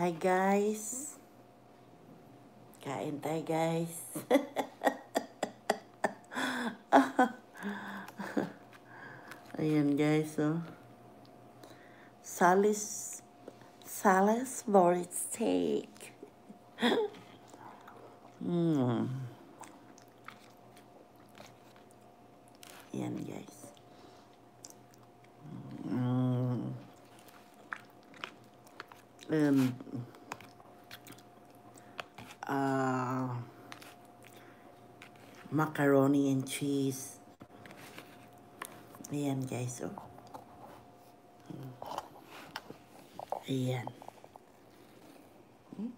Hi guys. Kain tayo guys. Ayan guys oh. Salis Salis for steak. mm. Ayan guys. um, uh, macaroni and cheese. Ayan guys, oh. Ayan. Hmm?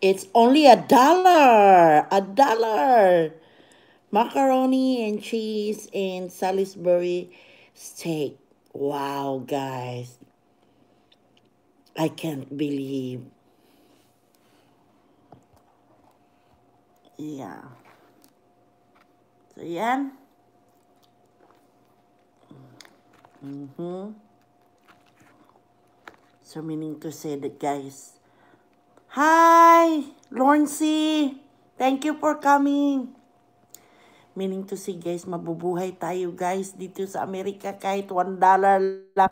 It's only a dollar! A dollar! Macaroni and cheese and Salisbury steak. Wow, guys. I can't believe. Yeah. So, yan. Mm-hmm. So, meaning to say that, guys, Hi, Lorncy! Thank you for coming. Meaning to say, guys, mabubuhay tayo, guys, dito sa Amerika kahit $1 lang.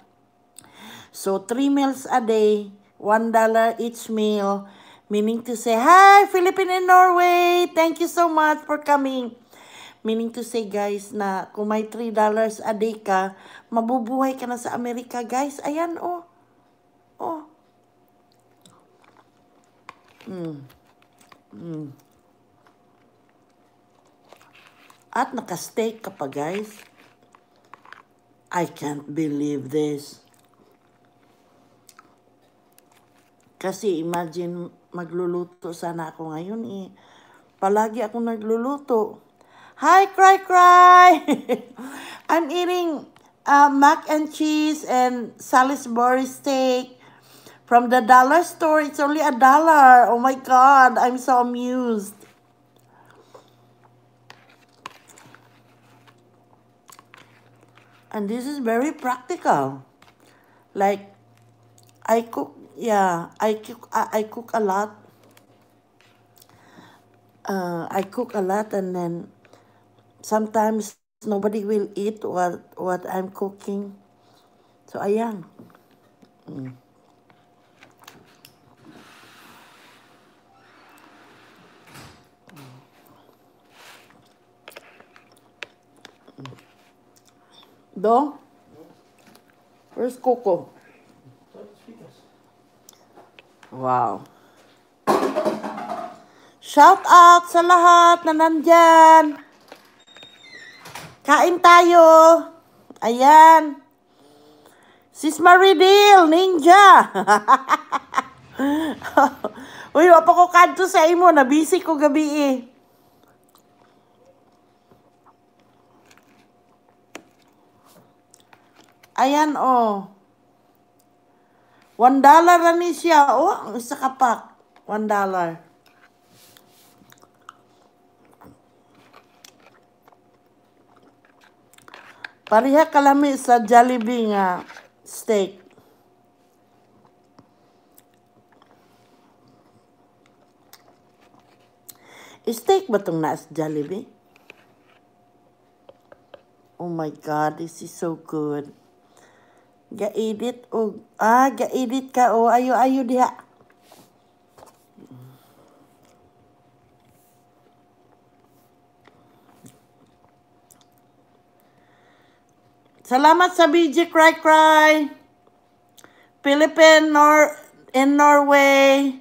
So, 3 meals a day, $1 each meal, meaning to say, Hi, Philippine and Norway! Thank you so much for coming. Meaning to say, guys, na kung may $3 a day ka, mabubuhay ka na sa Amerika, guys. Ayan, oh. Oh. Mm. Mm. At naka-steak ka pa, guys. I can't believe this. Kasi imagine, magluluto sana ako ngayon eh. Palagi ako nagluluto. Hi, Cry Cry! I'm eating uh, mac and cheese and Salisbury steak from the dollar store. It's only a dollar. Oh my God, I'm so amused. And this is very practical. Like, I cook yeah I cook I, I cook a lot uh, I cook a lot and then sometimes nobody will eat what what I'm cooking so I am. Mm. Mm. Do? Where's Coco? Wow. Shout out sa lahat na nandyan. Kain tayo. Ayan. Sis Maridil, ninja. Uy, wapa ko kanto sa imo. Nabisi ko gabi eh. Ayan oh. One dollar rani siya. oh, ang isa kapak. One dollar. Pariha kalami sa Jollibee nga steak. Steak ba itong nasa Jollibee? Oh my God, this is so good gaibit o ah gaibit ka o ayo ayo diha Salamat sa BG Cry Cry. Philippine Nor in Norway.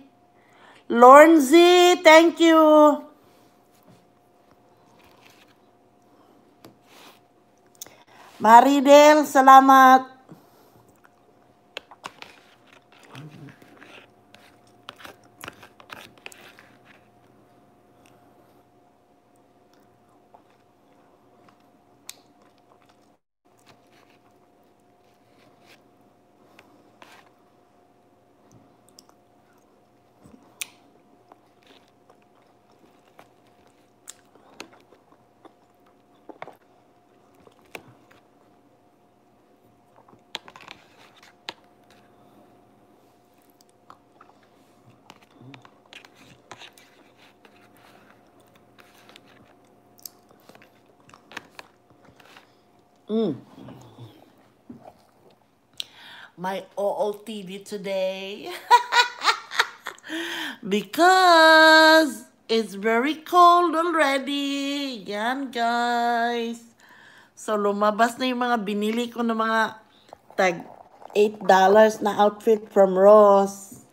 Lornzy, thank you. Maridel, salamat. Mm. My OOTD today. because it's very cold already. Yan, guys. So, lumabas na yung mga binili ko ng mga tag $8 na outfit from Ross.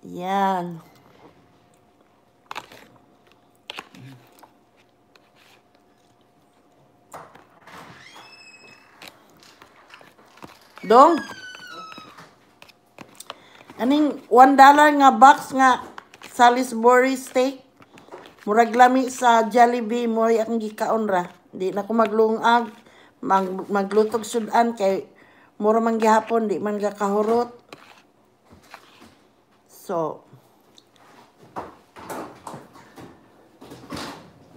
Yan. Dong. Aning 1 dollar nga box nga Salisbury steak. Murag lami sa Jollibee mo akong gikaon ra. Di na ko maglungag, mag, maglutog sudan kay mura man gihapon di man gakahurot. So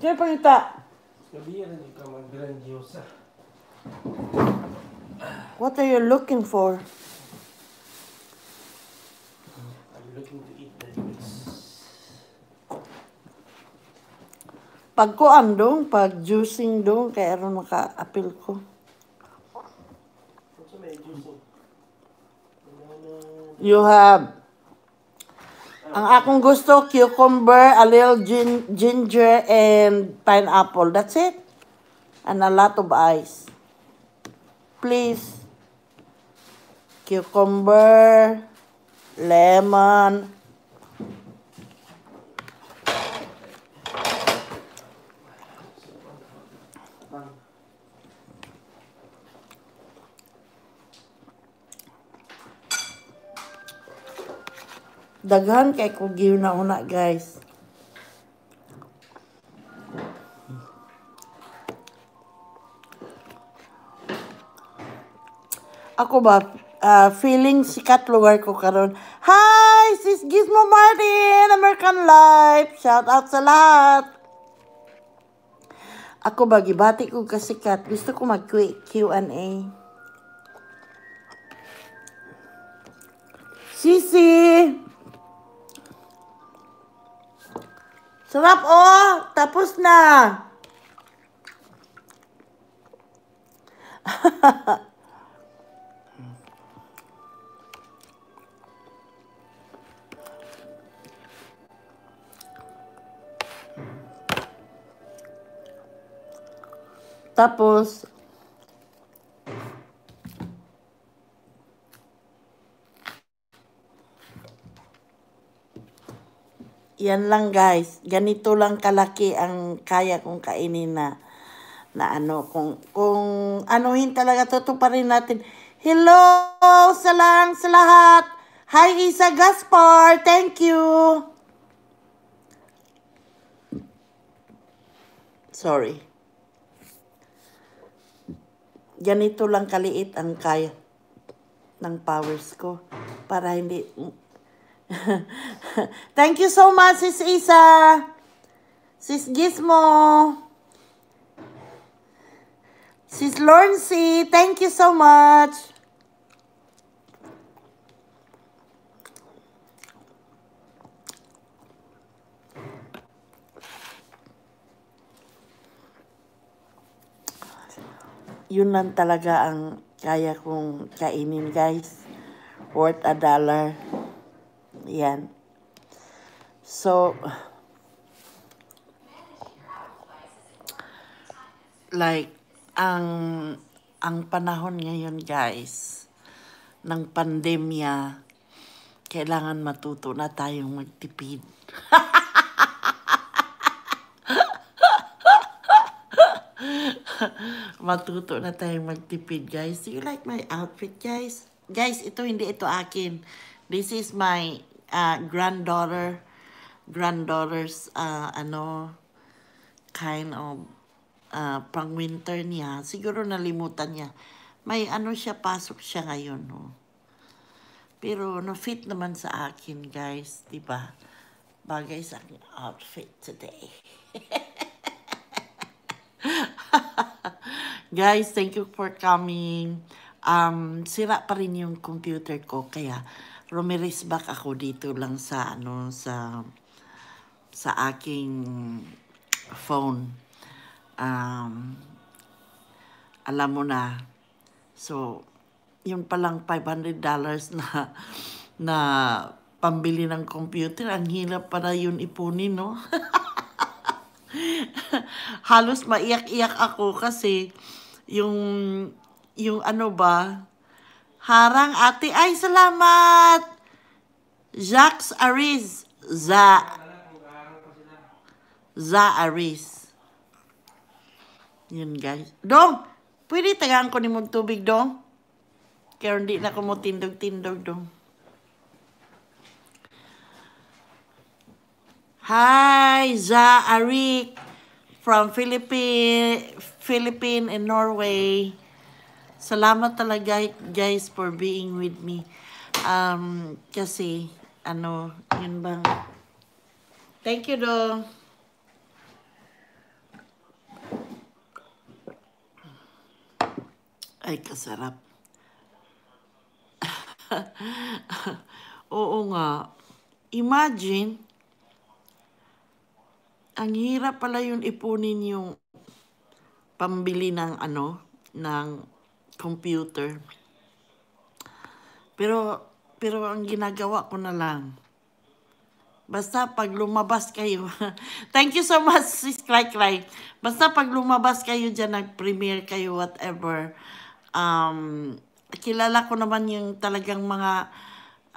Kaya pangita. Sabihan ni ka man bilang What are you looking for? I'm looking to eat breakfast. Pag kuan dong, pag juicing dong, kaya ron maka appeal ko. Ano you have ang akong gusto, cucumber, a little gin ginger, and pineapple. That's it. And a lot of ice. please. Cucumber, lemon, daghan kay ko na una guys Ako ba, uh, feeling sikat lugar ko karon. Hi, sis Gizmo Martin, American Life. Shout out sa lahat. Ako ba, gibati ko kasikat. Gusto ko mag-Q&A. Sisi! Sarap oh! Tapos na! Tapos, yan lang guys. Ganito lang kalaki ang kaya kong kainin na na ano kung kung anuhin talaga tutuparin natin. Hello sa lang sa lahat. Hi Isa Gaspar, thank you. Sorry ganito lang kaliit ang kaya ng powers ko para hindi Thank you so much Sis Isa Sis Gizmo Sis Lorncy, thank you so much. yun lang talaga ang kaya kong kainin guys. Worth a dollar. Yan. So, like, ang, ang panahon ngayon guys, ng pandemya, kailangan matuto na tayong magtipid. matuto na tayong magtipid, guys. Do you like my outfit, guys? Guys, ito hindi ito akin. This is my uh, granddaughter, granddaughter's, uh, ano, kind of uh, pang-winter niya. Siguro nalimutan niya. May ano siya, pasok siya ngayon, no? Pero na-fit naman sa akin, guys. di ba? Bagay sa outfit today. Guys, thank you for coming. Um, sira pa rin yung computer ko kaya rumiris back ako dito lang sa ano sa sa aking phone. Um, alam mo na. So, yun lang $500 na na pambili ng computer. Ang hirap para yun ipunin, no? Halos maiyak-iyak ako kasi yung, yung ano ba, harang ate, ay salamat! Jacques Aris. za, za Aris. Yun guys. Dong, pwede tagaan ko ni mong tubig dong? Kaya hindi na ko mo tindog-tindog dong. Hi, Za Arik from Philippines. Philippines, and Norway. Salamat talaga guys for being with me. Um, kasi, ano, yun bang. Thank you do. Ay, kasarap. Oo nga. Imagine, ang hirap pala yung ipunin yung pambili ng ano, ng computer. Pero, pero ang ginagawa ko na lang, Basta pag lumabas kayo. Thank you so much, Sis Cry Cry. Basta pag lumabas kayo diyan nag-premiere kayo, whatever. Um, kilala ko naman yung talagang mga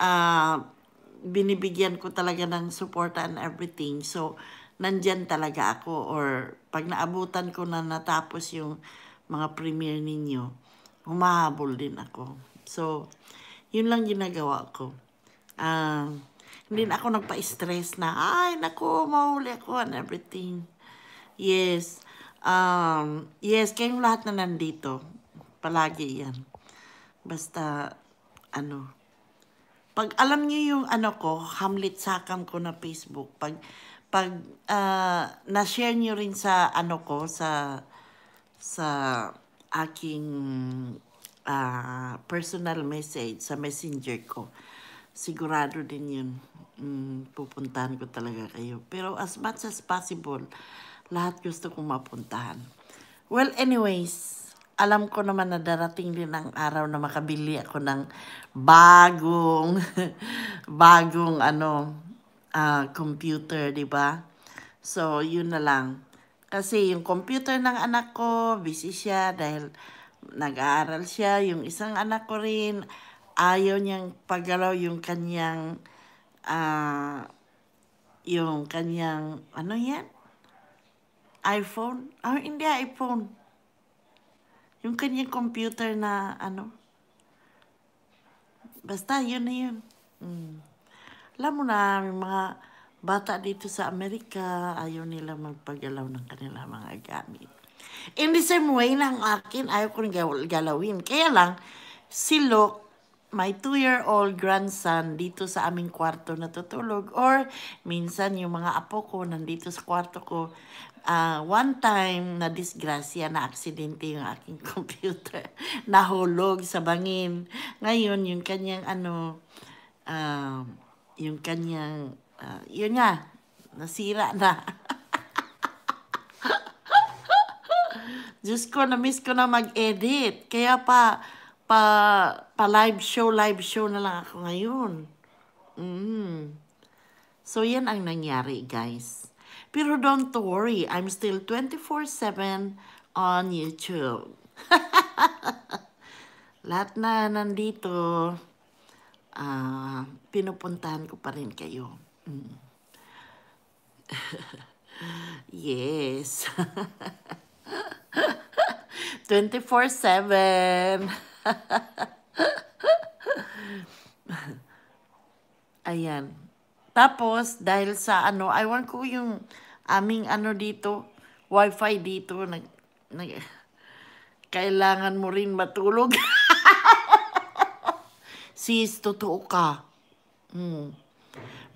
uh, binibigyan ko talaga ng support and everything. So, nandyan talaga ako or pag naabutan ko na natapos yung mga premiere ninyo, humahabol din ako. So, yun lang ginagawa ko. Uh, hindi na ako nagpa-stress na, ay, nako, mahuli ako and everything. Yes. Um, yes, kayong lahat na nandito. Palagi yan. Basta, ano, pag alam niyo yung ano ko, Hamlet Sakam ko na Facebook, pag pag uh, na-share niyo rin sa ano ko sa sa aking uh, personal message sa messenger ko. Sigurado din yun. Mm, pupuntahan ko talaga kayo. Pero as much as possible, lahat gusto kong mapuntahan. Well, anyways, alam ko naman na darating din ang araw na makabili ako ng bagong, bagong ano, uh, computer, di ba? So, yun na lang. Kasi yung computer ng anak ko, busy siya dahil nag-aaral siya. Yung isang anak ko rin, ayaw niyang paggalaw yung kanyang, uh, yung kanyang, ano yan? iPhone? Oh, hindi iPhone. Yung kanyang computer na, ano? Basta, yun na yun. Mm. Alam mo na, may mga bata dito sa Amerika, ayaw nila magpagalaw ng kanila mga gamit. In the same way na akin, ayaw ko galawin. Kaya lang, si Lok, my two-year-old grandson dito sa aming kwarto natutulog or minsan yung mga apo ko nandito sa kwarto ko uh, one time na disgrasya na aksidente yung aking computer nahulog sa bangin ngayon yung kanyang ano um, uh, yung kanyang, uh, ah, yun nga, nasira na. Diyos ko, na-miss ko na mag-edit. Kaya pa, pa, pa live show, live show na lang ako ngayon. Mm. So, yan ang nangyari, guys. Pero don't worry, I'm still 24-7 on YouTube. Lahat na nandito uh, pinupuntahan ko pa rin kayo. Mm. yes. 24-7. Ayan. Tapos, dahil sa ano, I want ko yung aming ano dito, wifi dito, nag, nag, kailangan mo rin matulog sis, totoo ka. Mm.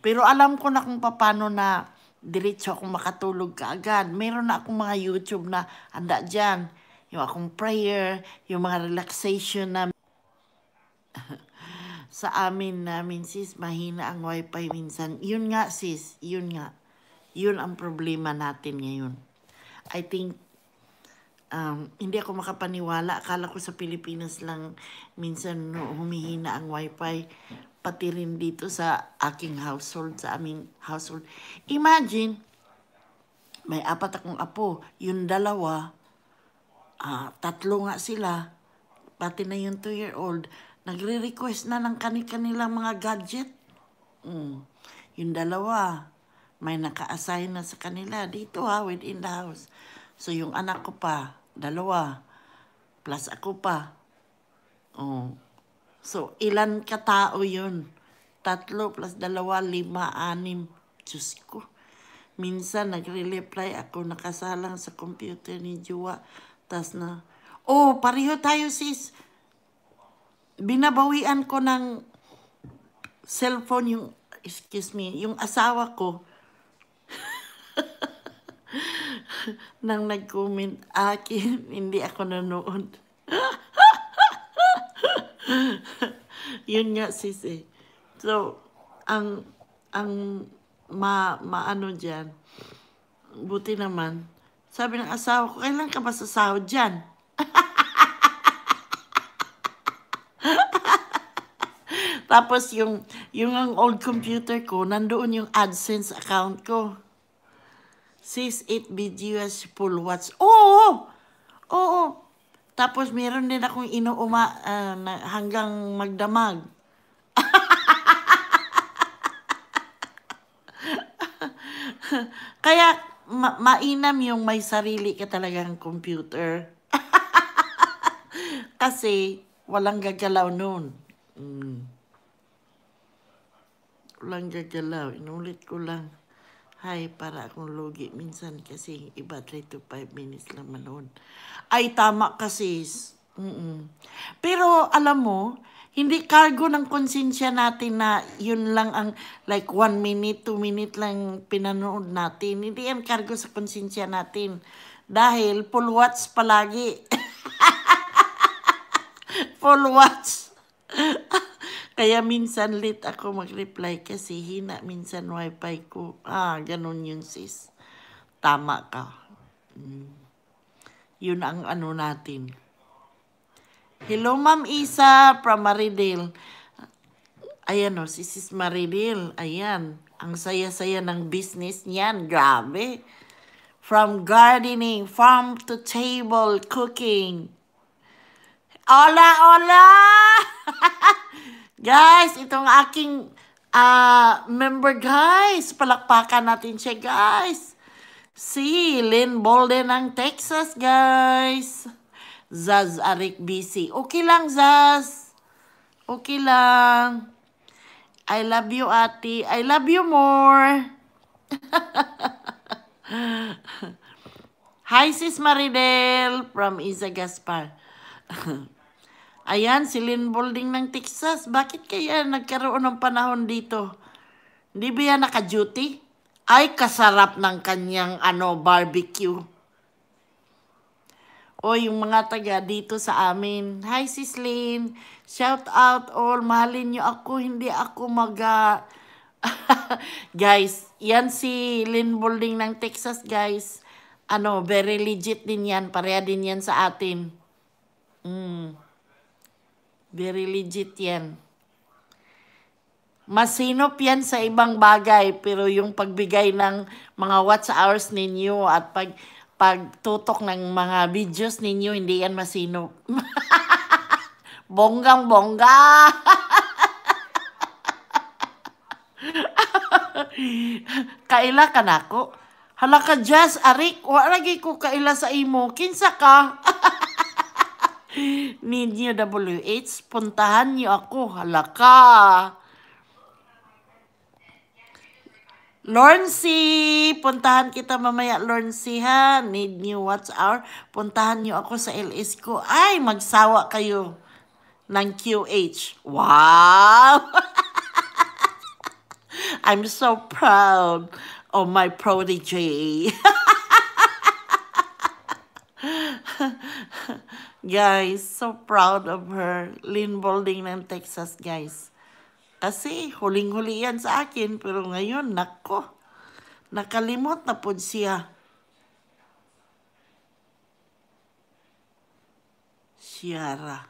Pero alam ko na kung paano na diretso akong makatulog ka agad. Meron na akong mga YouTube na anda dyan. Yung akong prayer, yung mga relaxation na sa amin namin sis, mahina ang wifi minsan. Yun nga sis, yun nga. Yun ang problema natin ngayon. I think um, hindi ako makapaniwala. Akala ko sa Pilipinas lang minsan no, humihina ang wifi. Pati rin dito sa aking household, sa aming household. Imagine, may apat akong apo. Yung dalawa, uh, tatlo nga sila. Pati na yung two-year-old. Nagre-request na ng kanil-kanilang mga gadget. Mm. Yung dalawa, may naka-assign na sa kanila dito ha, within the house. So yung anak ko pa, dalawa, plus ako pa. Oh. So, ilan katao yun? Tatlo plus dalawa, lima, anim. Diyos ko. Minsan, nagre-reply ako, nakasalang sa computer ni Jua. Tas na, oh, pareho tayo sis. Binabawian ko ng cellphone yung, excuse me, yung asawa ko nang nag-comment akin, hindi ako nanood. Yun nga sis eh. So, ang, ang ma, maano dyan, buti naman, sabi ng asawa ko, kailan ka ba sasahod dyan? Tapos yung, yung old computer ko, nandoon yung AdSense account ko. 6-8 videos full watch. Oo! Oo! Tapos meron din akong inuuma uh, hanggang magdamag. Kaya ma mainam yung may sarili ka talagang computer. Kasi walang gagalaw noon. Mm. Walang gagalaw. Inulit ko lang. Hay, para akong lugi minsan kasi iba 3 to 5 minutes lang manood. Ay, tama kasi. Mm-mm. Pero alam mo, hindi cargo ng konsensya natin na yun lang ang like 1 minute, 2 minute lang pinanood natin. Hindi yan cargo sa konsensya natin. Dahil full watch palagi. full watch. Kaya minsan late ako mag-reply kasi hina minsan wifi ko. Ah, ganun yun sis. Tama ka. Mm. Yun ang ano natin. Hello Ma'am Isa from Maridel. Ayan o, oh, si Sis Maridel. Ayan. Ang saya-saya ng business niyan. Grabe. From gardening, farm to table, cooking. Hola, hola! Guys, itong aking uh, member, guys. Palakpakan natin siya, guys. Si Lynn Bolden ng Texas, guys. Zaz Arik BC. Okay lang, Zaz. Okay lang. I love you, ate. I love you more. Hi, Sis Maridel from Isa Gaspar. Ayan, si Lynn Boulding ng Texas. Bakit kaya nagkaroon ng panahon dito? Hindi ba yan naka-duty? Ay, kasarap ng kanyang ano, barbecue. O yung mga taga dito sa amin. Hi, Sis Lynn. Shout out all. Mahalin niyo ako. Hindi ako maga... guys, yan si Lynn Boulding ng Texas, guys. Ano, very legit din yan. Pareha din yan sa atin. Mm. Very legit yan. Masinop yan sa ibang bagay, pero yung pagbigay ng mga watch hours ninyo at pag pagtutok ng mga videos ninyo, hindi yan masinop. Bonggang-bongga! kaila ka nako. Hala ka, Jess, arik, waragi ko kaila sa imo. Kinsa ka? Need you WH? Puntahan niyo ako. Halaka! Lorncy! Puntahan kita mamaya, Lorncy, ha? Need new watch hour? Puntahan niyo ako sa LS ko. Ay, magsawa kayo ng QH. Wow! I'm so proud of my protege. Guys, so proud of her. Lynn Balding ng Texas, guys. Kasi huling-huli yan sa akin, pero ngayon, nako, nakalimot na po siya. Ciara.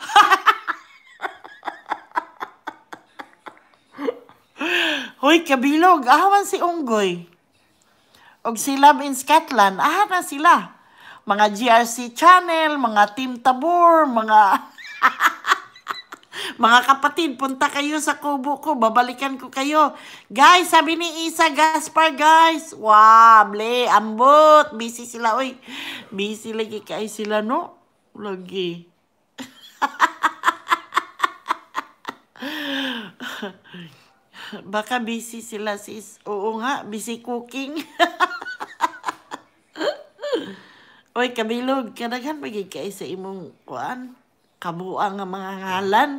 Hoy, kabilog, ahawan si Unggoy. Og si Love in Scotland, aha na sila mga GRC channel, mga Team Tabor, mga... mga kapatid, punta kayo sa kubo ko. Babalikan ko kayo. Guys, sabi ni Isa Gaspar, guys. Wow, ble, ambot. Busy sila, oy. Busy lagi kay sila, no? Lagi. Baka busy sila sis. Oo nga, busy cooking. Oy, kabilog, kadaghan magiging kay sa imong kuan. Kabuang nga mga ngalan.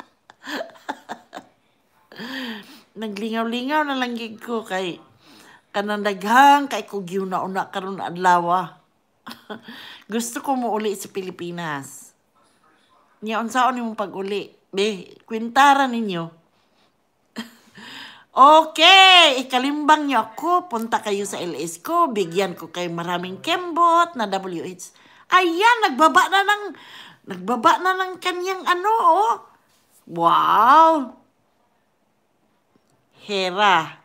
Naglingaw-lingaw na lang gig ko kay kanang daghang kay ko giuna-una karon adlaw. Gusto ko mo uli sa Pilipinas. Niya unsaon imong pag-uli? Be, kwintara ninyo. Okay, ikalimbang niyo ako. Punta kayo sa LS ko. Bigyan ko kayo maraming kembot na WH. Ayan, nagbaba na ng, nagbaba na ng kanyang ano, oh. Wow! Hera.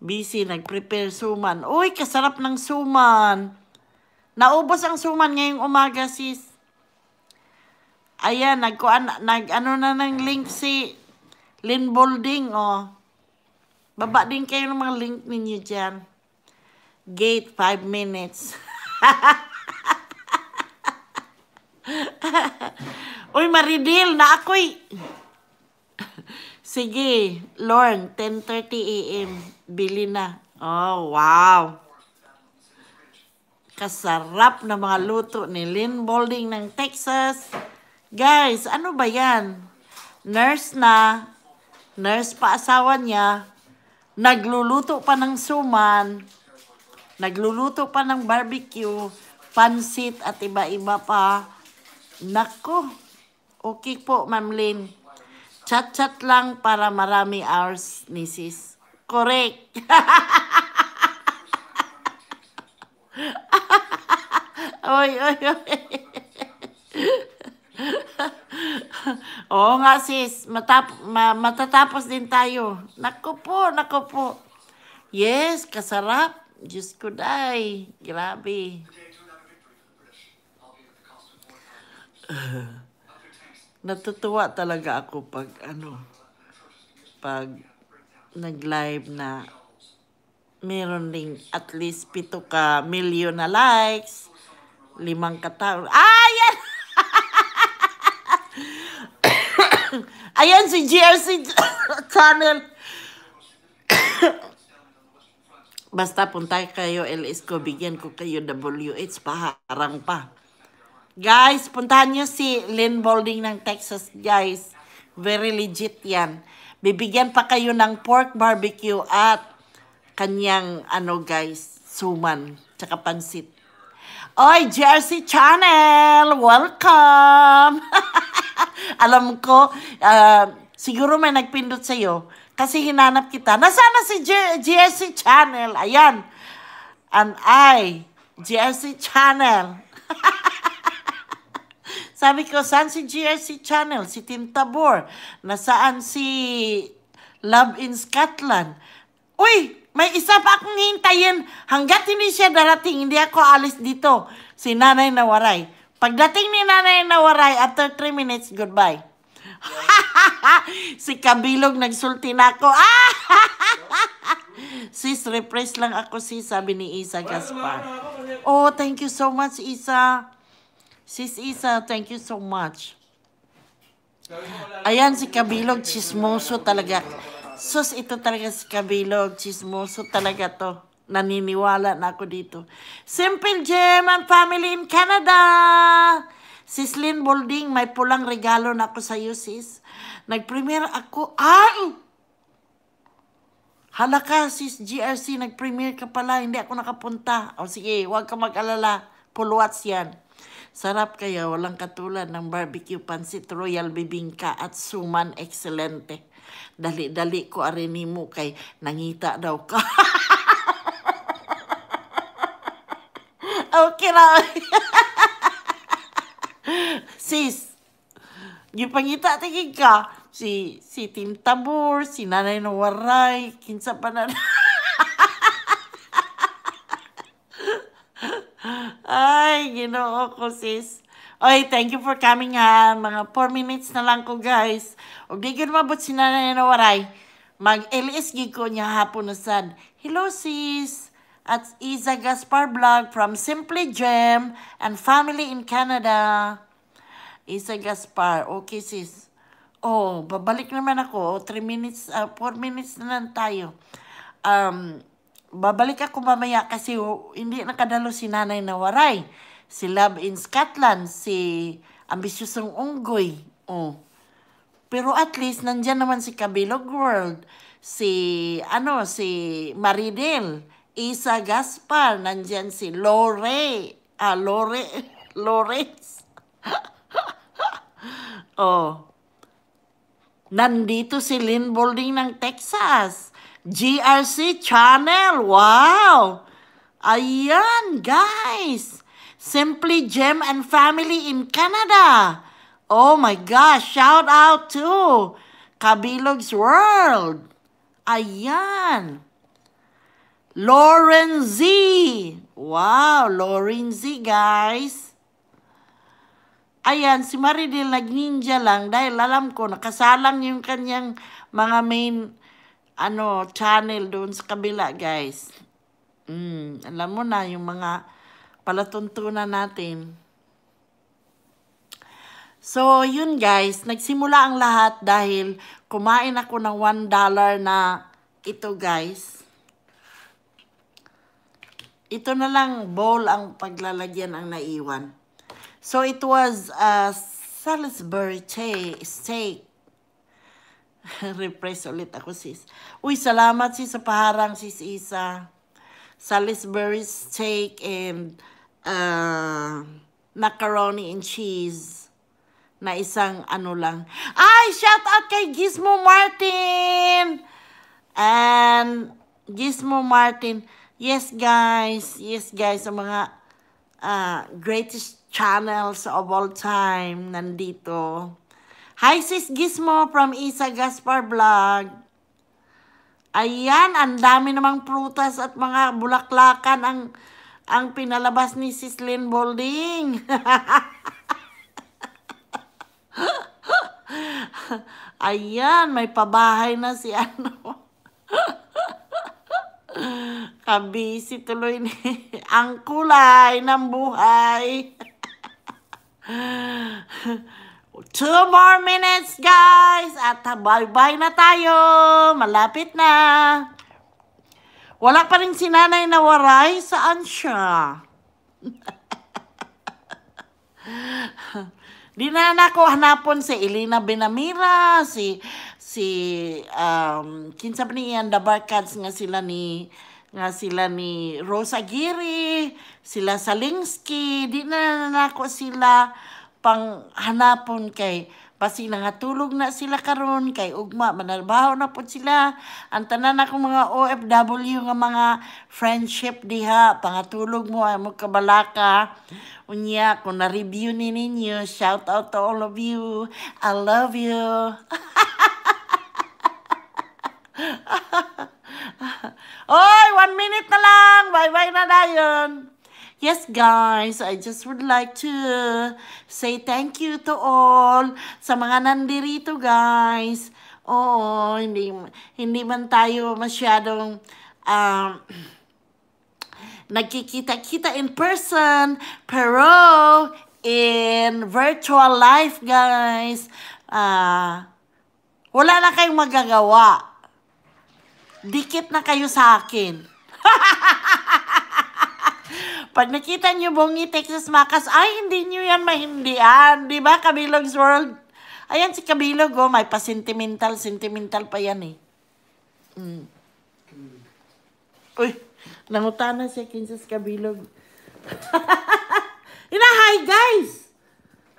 Busy, nag-prepare suman. Uy, kasarap ng suman. Naubos ang suman ngayong umaga, sis. Ayan, nagkuan, nag, ano na ng link si Lynn Bolding, oh. Baba din kayo ng mga link ninyo dyan. Gate 5 minutes. Uy, maridil na ako'y. Sige, Lorne, 10.30 a.m. Bili na. Oh, wow. Kasarap na mga luto ni Lynn Balding ng Texas. Guys, ano ba yan? Nurse na. Nurse pa asawa niya nagluluto pa ng suman, nagluluto pa ng barbecue, pansit at iba-iba pa. Nako, okay po, Ma'am Lynn. Chat-chat lang para marami hours ni sis. Correct. oy, oy, oy. Oo nga sis, matap ma matatapos din tayo. Nako po, nako po. Yes, kasarap. Diyos ko day. Grabe. natutuwa talaga ako pag ano, pag nag-live na meron ding at least pito ka million na likes, limang katao. Ah, yan! Ayan si GRC Channel. Basta punta kayo LS ko, bigyan ko kayo WH, paharang pa. Guys, puntahan nyo si Lynn Balding ng Texas, guys. Very legit yan. Bibigyan pa kayo ng pork barbecue at kanyang, ano guys, suman, tsaka pansit. Oy, Jersey Channel! Welcome! Alam ko, uh, siguro may nagpindot sa iyo kasi hinanap kita. Nasana si G- GSC Channel? Ayan. And I, GSC Channel. Sabi ko, saan si GSC Channel? Si Tim Tabor. Nasaan si Love in Scotland? Uy, may isa pa akong hintayin. Hanggat hindi siya darating, hindi ako alis dito. Si Nanay Nawaray. Pagdating ni Nanay Nawaray, after 3 minutes, goodbye. si Kabilog nagsulti na ako. Ah! sis, repress lang ako sis, sabi ni Isa Gaspar. Oh, thank you so much, Isa. Sis Isa, thank you so much. Ayan, si Kabilog, chismoso talaga. Sus, ito talaga si Kabilog, chismoso talaga to. Naniniwala na ako dito. Simple Gem and family in Canada! Sis Lynn Bolding, may pulang regalo na ako sa iyo, sis. nag ako. Ay! Hala ka, sis GRC, nag ka pala. Hindi ako nakapunta. O sige, huwag ka mag-alala. Puluwats yan. Sarap kaya, walang katulad ng barbecue pancit, royal bibingka at suman excelente. Dali-dali ko arinimo kay nangita daw ka. okay ra. Sis, yung pangita tingin ka, si, si Tim Tabor, si Nanay Nawaray, kinsa pa na. Ay, ginoo ko sis. Oy, thank you for coming ha. Mga 4 minutes na lang ko guys. O di ko mabot si Nanay Nawaray. Mag-LS gig ko niya hapon na sad. Hello sis at Isa Gaspar Vlog from Simply Gem and family in Canada. Isa Gaspar. Okay, sis. Oh, babalik naman ako. 3 minutes, 4 uh, ah, minutes na lang tayo. Um, babalik ako mamaya kasi hindi nakadalo si Nanay Nawaray. Si Love in Scotland, si Ambisyosong Unggoy. Oh. Pero at least, nandyan naman si Kabilog World, si, ano, si Maridel isa Gaspar, nandyan si Lore. Ah, Lore, Lores. oh. Nandito si Lynn Bolding ng Texas. GRC Channel, wow! Ayan, guys! Simply Gem and Family in Canada. Oh my gosh, shout out to Kabilog's World. Ayan. Lauren Z. Wow, Lauren Z, guys. Ayan, si Maridel nag-ninja lang dahil alam ko nakasalang yung kanyang mga main ano, channel doon sa kabila, guys. Mm, alam mo na yung mga palatuntunan natin. So, yun guys, nagsimula ang lahat dahil kumain ako ng $1 na ito guys ito na lang bowl ang paglalagyan ang naiwan. So it was a Salisbury steak. Repress ulit ako sis. Uy, salamat sis sa paharang sis Isa. Salisbury steak and uh, macaroni and cheese na isang ano lang. Ay, shout out kay Gizmo Martin! And Gizmo Martin, Yes, guys. Yes, guys. Ang mga uh, greatest channels of all time nandito. Hi, Sis Gizmo from Isa Gaspar Vlog. Ayan, ang dami namang prutas at mga bulaklakan ang ang pinalabas ni Sis Lynn Bolding. Ayan, may pabahay na si ano. Kabisi tuloy ni ang kulay ng buhay. Two more minutes, guys! At bye-bye na tayo! Malapit na! Wala pa rin si nanay na waray. Saan siya? Di na hanapon si Elena Benamira, si si um kinsa pa niyan the Barkads nga sila ni nga sila ni Rosa Giri, sila Salingsky, di na sila pang hanapon kay kasi nangatulog na sila karon kay ugma manarbaho na pud sila. Ang tanan akong mga OFW nga mga friendship diha pangatulog mo ay mo Unya kung na-review ni ninyo, shout out to all of you. I love you. Oy, one minute na lang. Bye-bye na dayon. Yes, guys, I just would like to say thank you to all sa mga nandirito, guys. Oo, hindi, hindi man tayo masyadong... Um, nagkikita-kita in person, pero in virtual life, guys, uh, wala na kayong magagawa. Dikit na kayo sa akin. Pag nakita niyo Bongi, Texas Macas, ay hindi niyo yan mahindian. Di ba, Kabilog's World? Ayan si Kabilog, oh, may pa-sentimental, sentimental pa yan eh. Mm. Uy, na siya, Kinsis Kabilog. Ina, hi guys!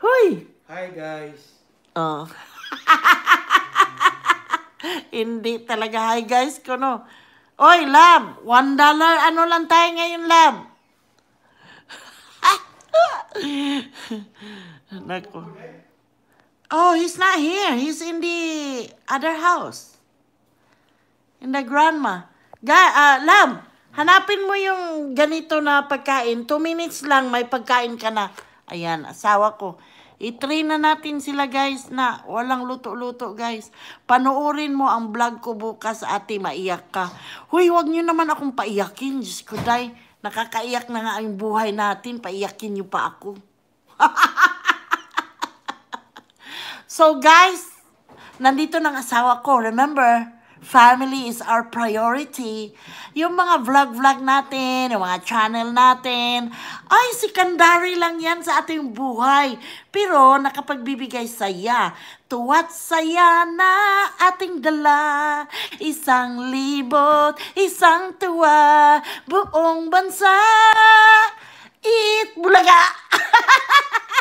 Huy! Hi guys! Oh. Hindi talaga hi guys ko, no? Oy, love! One dollar, ano lang tayo ngayon, love? Nako. Oh, he's not here. He's in the other house. In the grandma. Ga uh, Lam, hanapin mo yung ganito na pagkain. Two minutes lang, may pagkain ka na. Ayan, asawa ko. I-train na natin sila guys na walang luto-luto guys. Panoorin mo ang vlog ko bukas ate, maiyak ka. Huy, huwag nyo naman akong paiyakin. Diyos ko, dahil Nakakaiyak na nga ang buhay natin, paiyakin niyo pa ako. so guys, nandito ng asawa ko. Remember, Family is our priority. Yung mga vlog-vlog natin, yung mga channel natin, ay, secondary lang yan sa ating buhay. Pero nakapagbibigay saya. Tuwat saya na ating dala. Isang libot, isang tuwa, buong bansa. Eat bulaga!